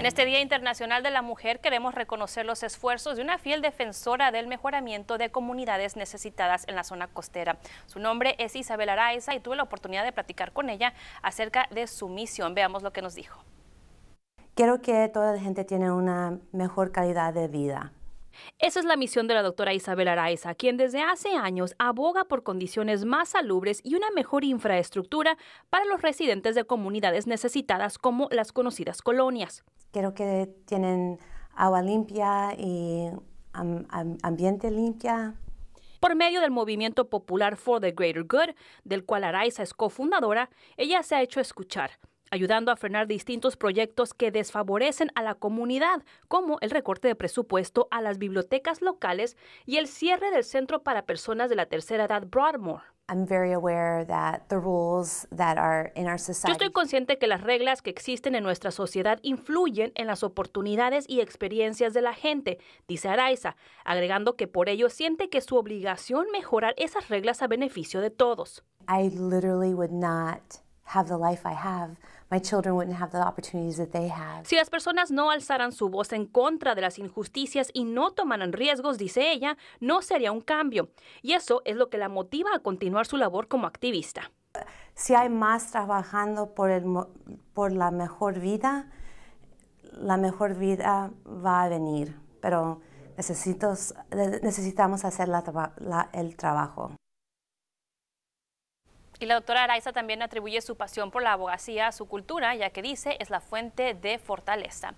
En este Día Internacional de la Mujer queremos reconocer los esfuerzos de una fiel defensora del mejoramiento de comunidades necesitadas en la zona costera. Su nombre es Isabel Araiza y tuve la oportunidad de platicar con ella acerca de su misión. Veamos lo que nos dijo. Quiero que toda la gente tiene una mejor calidad de vida esa es la misión de la doctora Isabel Araiza, quien desde hace años aboga por condiciones más salubres y una mejor infraestructura para los residentes de comunidades necesitadas como las conocidas colonias. Quiero que tienen agua limpia y ambiente limpia, por medio del movimiento popular For the Greater Good, del cual Araiza es cofundadora, ella se ha hecho escuchar, ayudando a frenar distintos proyectos que desfavorecen a la comunidad, como el recorte de presupuesto a las bibliotecas locales y el cierre del Centro para Personas de la Tercera Edad Broadmoor. Yo estoy consciente que las reglas que existen en nuestra sociedad influyen en las oportunidades y experiencias de la gente, dice Araiza, agregando que por ello siente que es su obligación mejorar esas reglas a beneficio de todos. I literally would si las personas no alzaran su voz en contra de las injusticias y no tomaran riesgos, dice ella, no sería un cambio. Y eso es lo que la motiva a continuar su labor como activista. Si hay más trabajando por, el, por la mejor vida, la mejor vida va a venir, pero necesitamos hacer el trabajo. Y la doctora Araiza también atribuye su pasión por la abogacía a su cultura, ya que dice es la fuente de fortaleza.